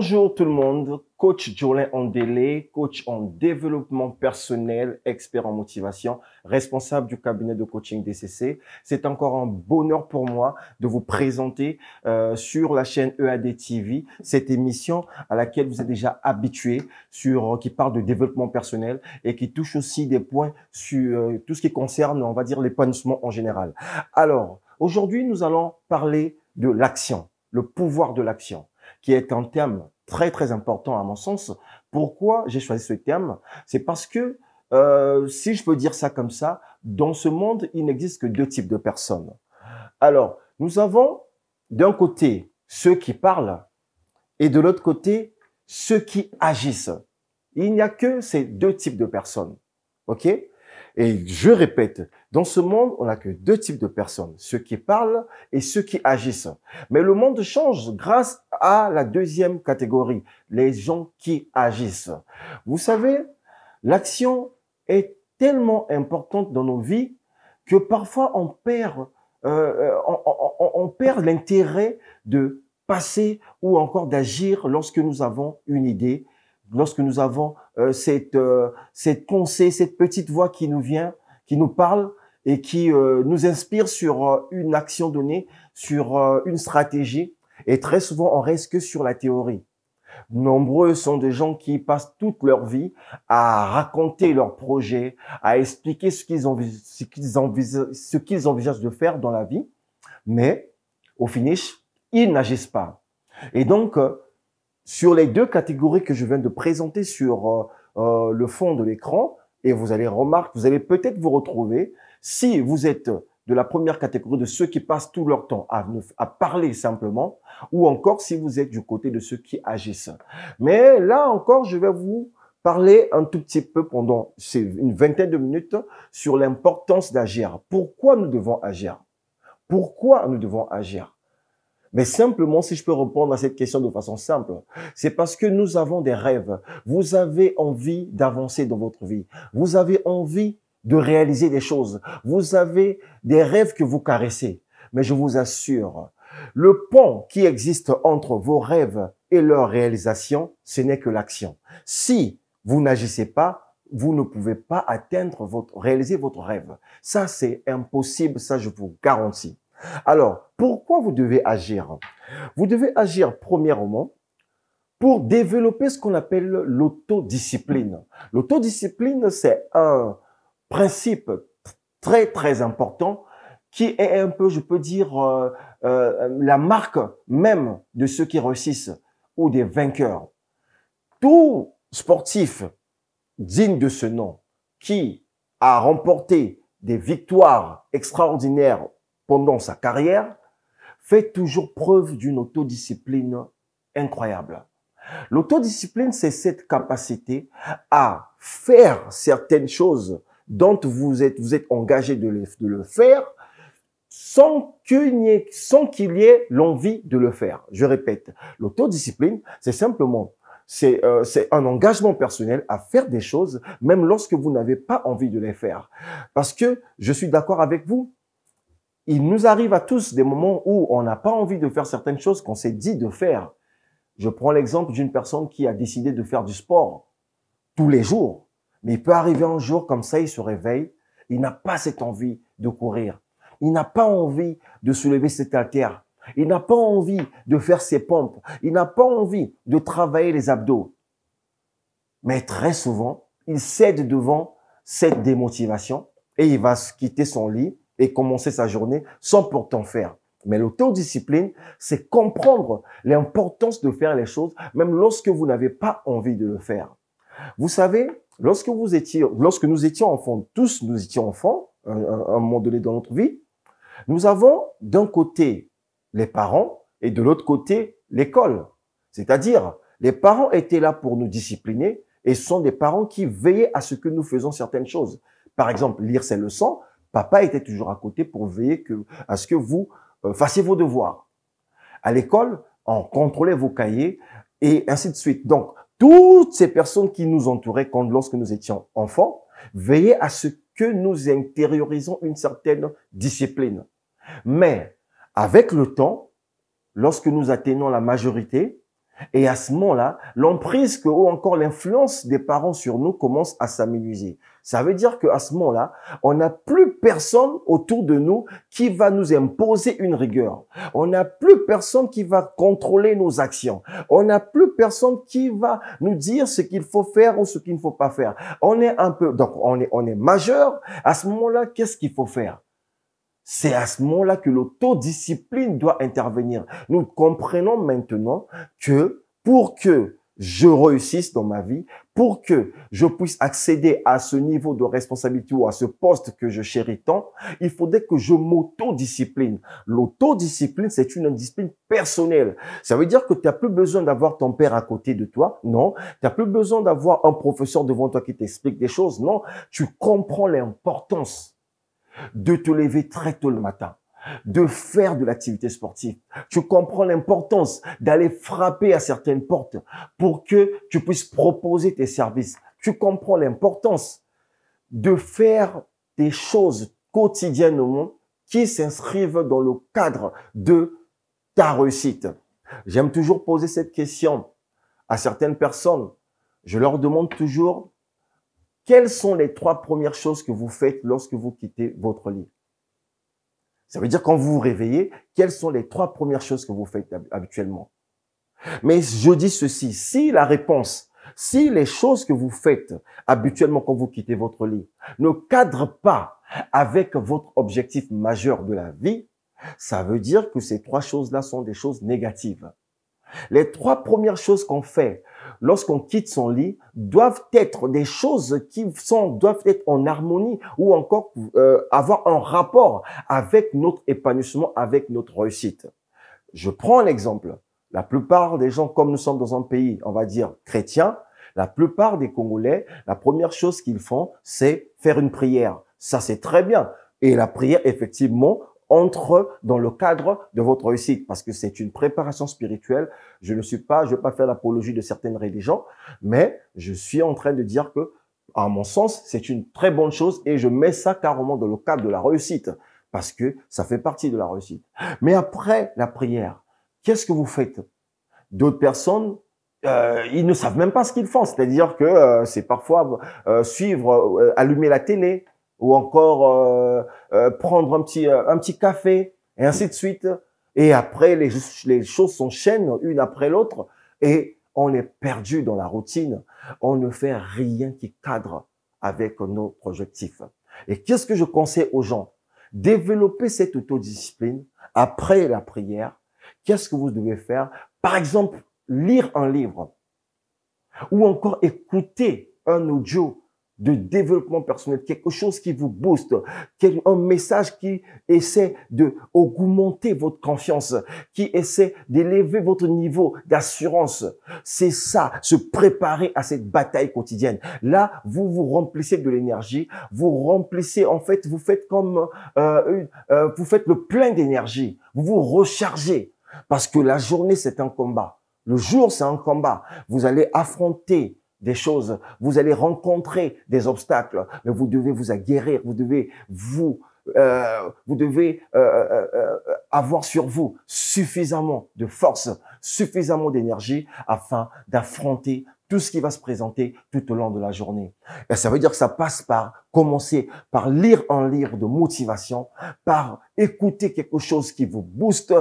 Bonjour tout le monde, coach Jolin Andélé, coach en développement personnel, expert en motivation, responsable du cabinet de coaching DCC. C'est encore un bonheur pour moi de vous présenter euh, sur la chaîne EAD TV cette émission à laquelle vous êtes déjà habitués, sur qui parle de développement personnel et qui touche aussi des points sur euh, tout ce qui concerne, on va dire, l'épanouissement en général. Alors, aujourd'hui, nous allons parler de l'action, le pouvoir de l'action qui est un terme très très important à mon sens. Pourquoi j'ai choisi ce terme C'est parce que, euh, si je peux dire ça comme ça, dans ce monde, il n'existe que deux types de personnes. Alors, nous avons d'un côté ceux qui parlent et de l'autre côté ceux qui agissent. Il n'y a que ces deux types de personnes. OK et je répète, dans ce monde, on n'a que deux types de personnes, ceux qui parlent et ceux qui agissent. Mais le monde change grâce à la deuxième catégorie, les gens qui agissent. Vous savez, l'action est tellement importante dans nos vies que parfois on perd, euh, euh, on perd l'intérêt de passer ou encore d'agir lorsque nous avons une idée lorsque nous avons euh, cette, euh, cette pensée, cette petite voix qui nous vient, qui nous parle et qui euh, nous inspire sur une action donnée, sur une stratégie. Et très souvent, on reste que sur la théorie. Nombreux sont des gens qui passent toute leur vie à raconter leurs projets, à expliquer ce qu'ils envisagent, ce qu'ils envisagent de faire dans la vie, mais au finish, ils n'agissent pas. Et donc, sur les deux catégories que je viens de présenter sur euh, euh, le fond de l'écran, et vous allez remarquer, vous allez peut-être vous retrouver, si vous êtes de la première catégorie de ceux qui passent tout leur temps à, à parler simplement, ou encore si vous êtes du côté de ceux qui agissent. Mais là encore, je vais vous parler un tout petit peu pendant une vingtaine de minutes sur l'importance d'agir. Pourquoi nous devons agir Pourquoi nous devons agir mais simplement, si je peux répondre à cette question de façon simple, c'est parce que nous avons des rêves. Vous avez envie d'avancer dans votre vie. Vous avez envie de réaliser des choses. Vous avez des rêves que vous caressez. Mais je vous assure, le pont qui existe entre vos rêves et leur réalisation, ce n'est que l'action. Si vous n'agissez pas, vous ne pouvez pas atteindre votre, réaliser votre rêve. Ça, c'est impossible, ça, je vous garantis. Alors, pourquoi vous devez agir Vous devez agir premièrement pour développer ce qu'on appelle l'autodiscipline. L'autodiscipline, c'est un principe très très important qui est un peu, je peux dire, euh, euh, la marque même de ceux qui réussissent ou des vainqueurs. Tout sportif digne de ce nom qui a remporté des victoires extraordinaires pendant sa carrière, fait toujours preuve d'une autodiscipline incroyable. L'autodiscipline, c'est cette capacité à faire certaines choses dont vous êtes, vous êtes engagé de, le, de le faire sans qu'il y ait, sans qu'il y ait l'envie de le faire. Je répète, l'autodiscipline, c'est simplement euh, c'est un engagement personnel à faire des choses même lorsque vous n'avez pas envie de les faire. Parce que je suis d'accord avec vous, il nous arrive à tous des moments où on n'a pas envie de faire certaines choses qu'on s'est dit de faire. Je prends l'exemple d'une personne qui a décidé de faire du sport tous les jours. Mais il peut arriver un jour comme ça, il se réveille, il n'a pas cette envie de courir. Il n'a pas envie de soulever cette terre, Il n'a pas envie de faire ses pompes. Il n'a pas envie de travailler les abdos. Mais très souvent, il cède devant cette démotivation et il va se quitter son lit et commencer sa journée sans pourtant faire. Mais l'autodiscipline, c'est comprendre l'importance de faire les choses même lorsque vous n'avez pas envie de le faire. Vous savez, lorsque vous lorsque nous étions enfants, tous nous étions enfants, un moment donné dans notre vie, nous avons d'un côté les parents et de l'autre côté l'école. C'est-à-dire, les parents étaient là pour nous discipliner et sont des parents qui veillaient à ce que nous faisons certaines choses. Par exemple, lire ses leçons, Papa était toujours à côté pour veiller que, à ce que vous euh, fassiez vos devoirs. À l'école, on contrôlait vos cahiers et ainsi de suite. Donc, toutes ces personnes qui nous entouraient quand, lorsque nous étions enfants, veillaient à ce que nous intériorisons une certaine discipline. Mais, avec le temps, lorsque nous atteignons la majorité, et à ce moment-là, l'emprise ou encore l'influence des parents sur nous commence à s'amenuiser. Ça veut dire qu'à ce moment-là, on n'a plus personne autour de nous qui va nous imposer une rigueur. On n'a plus personne qui va contrôler nos actions. On n'a plus personne qui va nous dire ce qu'il faut faire ou ce qu'il ne faut pas faire. On est un peu, donc on est, on est majeur. À ce moment-là, qu'est-ce qu'il faut faire? C'est à ce moment-là que l'autodiscipline doit intervenir. Nous comprenons maintenant que pour que je réussisse dans ma vie, pour que je puisse accéder à ce niveau de responsabilité ou à ce poste que je chéris tant, il faudrait que je m'autodiscipline. L'autodiscipline, c'est une discipline personnelle. Ça veut dire que tu n'as plus besoin d'avoir ton père à côté de toi, non. Tu n'as plus besoin d'avoir un professeur devant toi qui t'explique des choses, non. Tu comprends l'importance de te lever très tôt le matin, de faire de l'activité sportive. Tu comprends l'importance d'aller frapper à certaines portes pour que tu puisses proposer tes services. Tu comprends l'importance de faire des choses quotidiennement qui s'inscrivent dans le cadre de ta réussite. J'aime toujours poser cette question à certaines personnes. Je leur demande toujours, quelles sont les trois premières choses que vous faites lorsque vous quittez votre lit Ça veut dire quand vous vous réveillez, quelles sont les trois premières choses que vous faites habituellement Mais je dis ceci, si la réponse si les choses que vous faites habituellement quand vous quittez votre lit ne cadrent pas avec votre objectif majeur de la vie, ça veut dire que ces trois choses-là sont des choses négatives. Les trois premières choses qu'on fait lorsqu'on quitte son lit, doivent être des choses qui sont, doivent être en harmonie ou encore euh, avoir un rapport avec notre épanouissement, avec notre réussite. Je prends un exemple. La plupart des gens, comme nous sommes dans un pays, on va dire, chrétien, la plupart des Congolais, la première chose qu'ils font, c'est faire une prière. Ça, c'est très bien. Et la prière, effectivement, entre dans le cadre de votre réussite parce que c'est une préparation spirituelle. Je ne suis pas, je vais pas faire l'apologie de certaines religions, mais je suis en train de dire que, à mon sens, c'est une très bonne chose et je mets ça carrément dans le cadre de la réussite parce que ça fait partie de la réussite. Mais après la prière, qu'est-ce que vous faites D'autres personnes euh, ils ne savent même pas ce qu'ils font. C'est-à-dire que euh, c'est parfois euh, suivre, allumer la télé, ou encore euh, euh, prendre un petit, euh, un petit café, et ainsi de suite. Et après, les, les choses s'enchaînent une après l'autre, et on est perdu dans la routine. On ne fait rien qui cadre avec nos objectifs. Et qu'est-ce que je conseille aux gens Développer cette autodiscipline après la prière. Qu'est-ce que vous devez faire Par exemple, lire un livre ou encore écouter un audio de développement personnel, quelque chose qui vous booste, un message qui essaie de augmenter votre confiance, qui essaie d'élever votre niveau d'assurance. C'est ça, se préparer à cette bataille quotidienne. Là, vous vous remplissez de l'énergie, vous remplissez, en fait, vous faites comme, euh, euh, vous faites le plein d'énergie, vous vous rechargez, parce que la journée, c'est un combat. Le jour, c'est un combat. Vous allez affronter des choses, vous allez rencontrer des obstacles, mais vous devez vous aguerrir, vous devez vous, euh, vous devez euh, euh, avoir sur vous suffisamment de force, suffisamment d'énergie afin d'affronter tout ce qui va se présenter tout au long de la journée. Et ça veut dire que ça passe par commencer par lire un livre de motivation, par écouter quelque chose qui vous booste,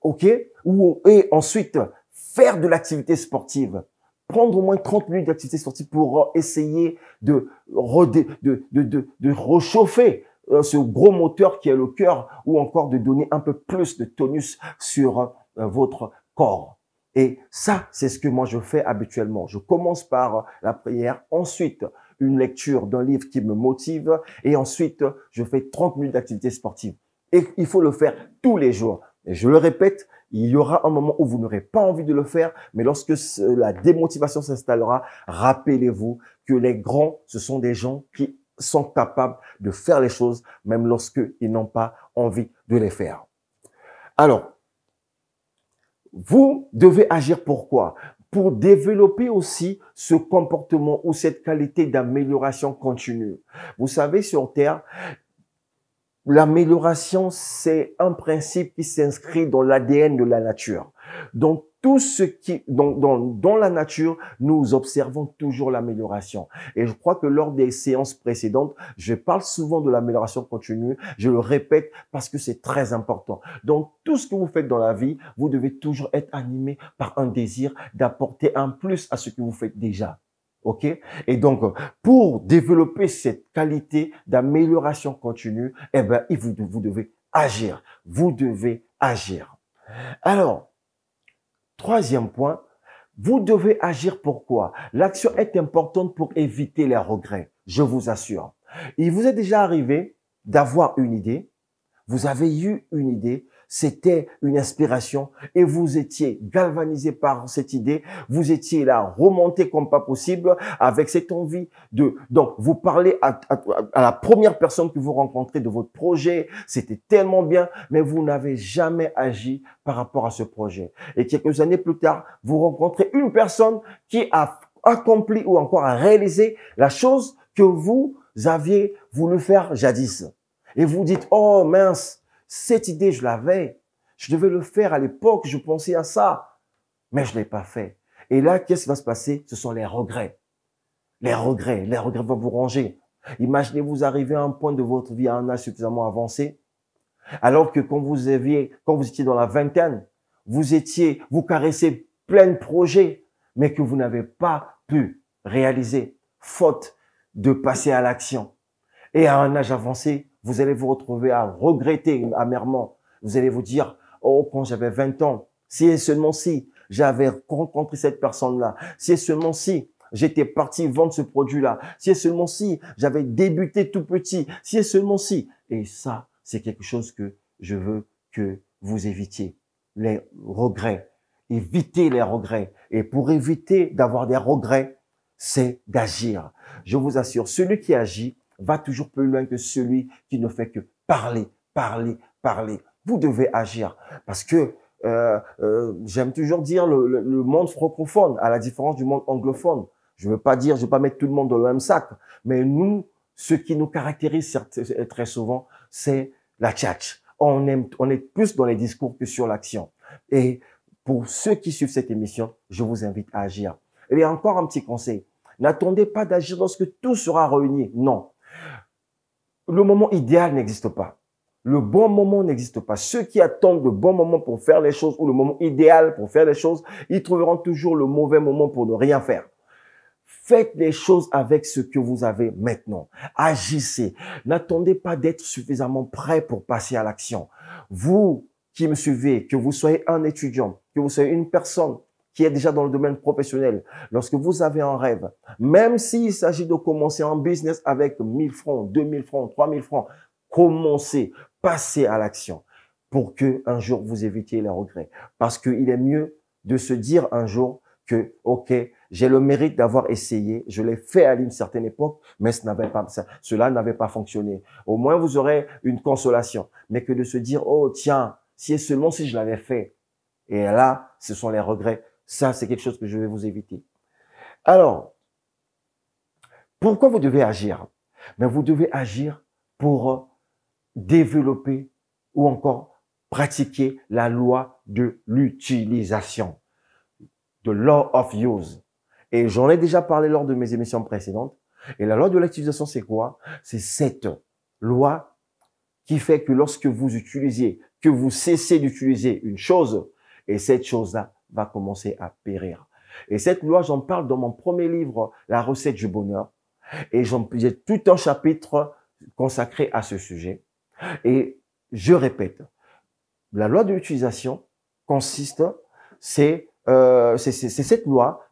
ok, ou et ensuite faire de l'activité sportive prendre au moins 30 minutes d'activité sportive pour essayer de, de, de, de, de, rechauffer euh, ce gros moteur qui est le cœur ou encore de donner un peu plus de tonus sur euh, votre corps. Et ça, c'est ce que moi je fais habituellement. Je commence par la prière, ensuite une lecture d'un livre qui me motive et ensuite je fais 30 minutes d'activité sportive. Et il faut le faire tous les jours. Et je le répète, il y aura un moment où vous n'aurez pas envie de le faire, mais lorsque la démotivation s'installera, rappelez-vous que les grands, ce sont des gens qui sont capables de faire les choses, même lorsqu'ils n'ont pas envie de les faire. Alors, vous devez agir pourquoi Pour développer aussi ce comportement ou cette qualité d'amélioration continue. Vous savez, sur Terre, L'amélioration, c'est un principe qui s'inscrit dans l'ADN de la nature. Donc, tout ce qui, dans, dans, dans la nature, nous observons toujours l'amélioration. Et je crois que lors des séances précédentes, je parle souvent de l'amélioration continue. Je le répète parce que c'est très important. Donc, tout ce que vous faites dans la vie, vous devez toujours être animé par un désir d'apporter un plus à ce que vous faites déjà. OK Et donc, pour développer cette qualité d'amélioration continue, eh ben, vous, vous devez agir. Vous devez agir. Alors, troisième point, vous devez agir pourquoi L'action est importante pour éviter les regrets, je vous assure. Il vous est déjà arrivé d'avoir une idée, vous avez eu une idée, c'était une inspiration et vous étiez galvanisé par cette idée. Vous étiez là remonté comme pas possible avec cette envie de, donc, vous parlez à, à la première personne que vous rencontrez de votre projet. C'était tellement bien, mais vous n'avez jamais agi par rapport à ce projet. Et quelques années plus tard, vous rencontrez une personne qui a accompli ou encore a réalisé la chose que vous aviez voulu faire jadis. Et vous dites, oh mince, cette idée, je l'avais. Je devais le faire à l'époque, je pensais à ça, mais je ne l'ai pas fait. Et là, qu'est-ce qui va se passer Ce sont les regrets. Les regrets, les regrets vont vous ranger. Imaginez vous arriver à un point de votre vie à un âge suffisamment avancé, alors que quand vous aviez, quand vous étiez dans la vingtaine, vous étiez, vous caressez plein de projets, mais que vous n'avez pas pu réaliser, faute de passer à l'action. Et à un âge avancé, vous allez vous retrouver à regretter amèrement. Vous allez vous dire, oh, quand j'avais 20 ans, si et seulement si j'avais rencontré cette personne-là, si et seulement si j'étais parti vendre ce produit-là, si et seulement si j'avais débuté tout petit, si et seulement si. Et ça, c'est quelque chose que je veux que vous évitiez. Les regrets. Évitez les regrets. Et pour éviter d'avoir des regrets, c'est d'agir. Je vous assure, celui qui agit va toujours plus loin que celui qui ne fait que parler, parler, parler. Vous devez agir parce que euh, euh j'aime toujours dire le, le, monde francophone, à la différence du monde anglophone. Je ne veux pas dire, je ne veux pas mettre tout le monde dans le même sac, mais nous, ce qui nous caractérise très souvent, c'est la tchatch. On, aime, on est plus dans les discours que sur l'action. Et pour ceux qui suivent cette émission, je vous invite à agir. Et encore un petit conseil. N'attendez pas d'agir lorsque tout sera réuni. Non le moment idéal n'existe pas. Le bon moment n'existe pas. Ceux qui attendent le bon moment pour faire les choses ou le moment idéal pour faire les choses, ils trouveront toujours le mauvais moment pour ne rien faire. Faites les choses avec ce que vous avez maintenant. Agissez. N'attendez pas d'être suffisamment prêt pour passer à l'action. Vous qui me suivez, que vous soyez un étudiant, que vous soyez une personne qui est déjà dans le domaine professionnel, lorsque vous avez un rêve, même s'il s'agit de commencer un business avec 1000 francs, 2000 francs, 3000 francs, commencez, passez à l'action pour que un jour vous évitiez les regrets. Parce qu'il est mieux de se dire un jour que, OK, j'ai le mérite d'avoir essayé, je l'ai fait à une certaine époque, mais cela n'avait pas fonctionné. Au moins, vous aurez une consolation. Mais que de se dire, oh, tiens, si et seulement si je l'avais fait. Et là, ce sont les regrets ça, c'est quelque chose que je vais vous éviter. Alors, pourquoi vous devez agir Mais ben, vous devez agir pour développer ou encore pratiquer la loi de l'utilisation, de law of use. Et j'en ai déjà parlé lors de mes émissions précédentes. Et la loi de l'utilisation, c'est quoi C'est cette loi qui fait que lorsque vous utilisez, que vous cessez d'utiliser une chose, et cette chose-là va commencer à périr. Et cette loi, j'en parle dans mon premier livre, La recette du bonheur. Et j'ai tout un chapitre consacré à ce sujet. Et je répète, la loi de l'utilisation consiste, c'est euh, cette loi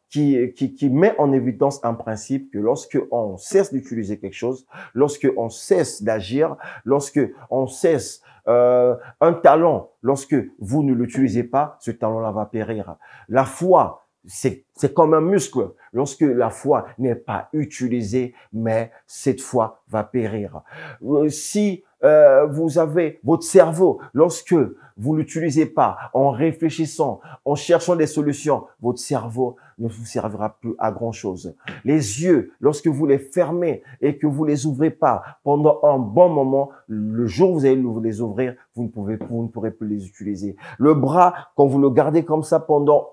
qui, qui, met en évidence un principe que lorsque on cesse d'utiliser quelque chose, lorsque on cesse d'agir, lorsque on cesse euh, un talent, lorsque vous ne l'utilisez pas, ce talent-là va périr. La foi, c'est comme un muscle. Lorsque la foi n'est pas utilisée, mais cette foi va périr. Euh, si euh, vous avez votre cerveau, lorsque vous l'utilisez pas en réfléchissant, en cherchant des solutions, votre cerveau ne vous servira plus à grand chose. Les yeux, lorsque vous les fermez et que vous les ouvrez pas pendant un bon moment, le jour où vous allez les ouvrir, vous ne pouvez, vous ne pourrez plus les utiliser. Le bras, quand vous le gardez comme ça pendant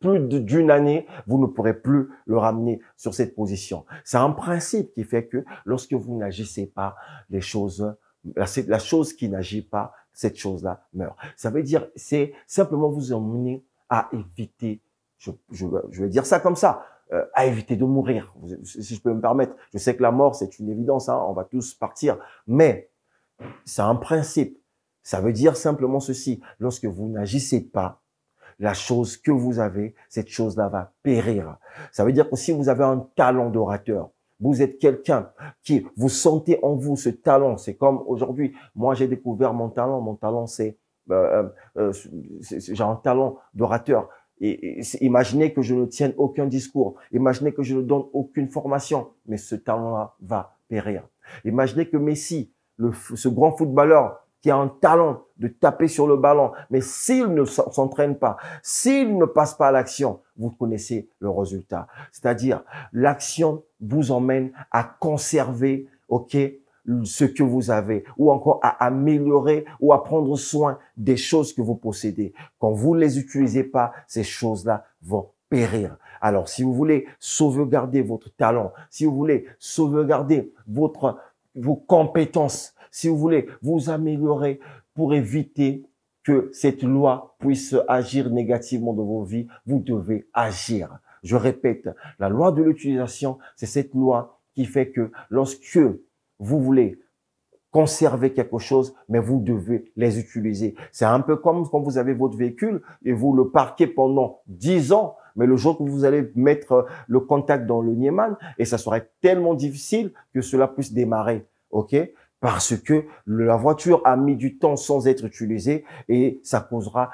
plus d'une année, vous ne pourrez plus le ramener sur cette position. C'est un principe qui fait que lorsque vous n'agissez pas, les choses, la, chose qui n'agit pas, cette chose-là meurt. Ça veut dire, c'est simplement vous emmener à éviter, je, vais dire ça comme ça, euh, à éviter de mourir, si je peux me permettre. Je sais que la mort, c'est une évidence, hein, on va tous partir, mais c'est un principe. Ça veut dire simplement ceci, lorsque vous n'agissez pas, la chose que vous avez, cette chose-là va périr. Ça veut dire que si vous avez un talent d'orateur, vous êtes quelqu'un qui, vous sentez en vous ce talent. C'est comme aujourd'hui, moi j'ai découvert mon talent. Mon talent, c'est, euh, euh, euh, j'ai un talent d'orateur. Et, imaginez que je ne tienne aucun discours. Imaginez que je ne donne aucune formation. Mais ce talent-là va périr. Imaginez que Messi, ce grand footballeur, qui a un talent de taper sur le ballon, mais s'il ne s'entraîne pas, s'il ne passe pas à l'action, vous connaissez le résultat. C'est-à-dire, l'action vous emmène à conserver, ok, ce que vous avez, ou encore à améliorer ou à prendre soin des choses que vous possédez. Quand vous ne les utilisez pas, ces choses-là vont périr. Alors, si vous voulez sauvegarder votre talent, si vous voulez sauvegarder votre, vos compétences, si vous voulez vous améliorer pour éviter que cette loi puisse agir négativement dans vos vies, vous devez agir. Je répète, la loi de l'utilisation, c'est cette loi qui fait que lorsque vous voulez conserver quelque chose, mais vous devez les utiliser. C'est un peu comme quand vous avez votre véhicule et vous le parquez pendant 10 ans, mais le jour que vous allez mettre le contact dans le Niemann, et ça serait tellement difficile que cela puisse démarrer. OK parce que la voiture a mis du temps sans être utilisée et ça causera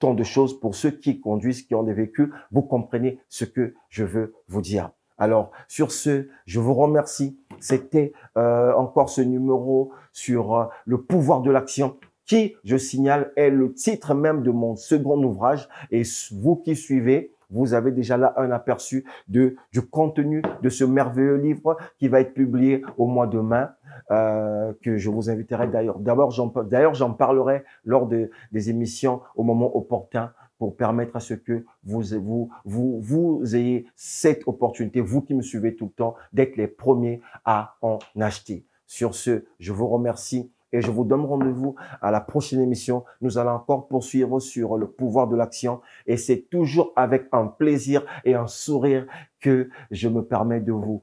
tant de choses pour ceux qui conduisent, qui ont des véhicules. Vous comprenez ce que je veux vous dire. Alors, sur ce, je vous remercie. C'était euh, encore ce numéro sur euh, le pouvoir de l'action qui, je signale, est le titre même de mon second ouvrage. Et vous qui suivez, vous avez déjà là un aperçu de, du contenu de ce merveilleux livre qui va être publié au mois de mai. Euh, que je vous inviterai d'ailleurs. D'abord, j'en, d'ailleurs, j'en parlerai lors de, des émissions au moment opportun pour permettre à ce que vous, vous, vous, vous ayez cette opportunité, vous qui me suivez tout le temps, d'être les premiers à en acheter. Sur ce, je vous remercie et je vous donne rendez-vous à la prochaine émission. Nous allons encore poursuivre sur le pouvoir de l'action et c'est toujours avec un plaisir et un sourire que je me permets de vous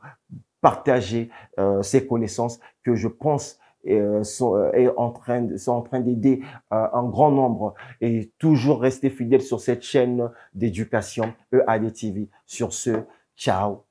partager euh, ces connaissances que je pense euh, sont, euh, en train, sont en train d'aider un grand nombre et toujours rester fidèle sur cette chaîne d'éducation EAD TV. Sur ce, ciao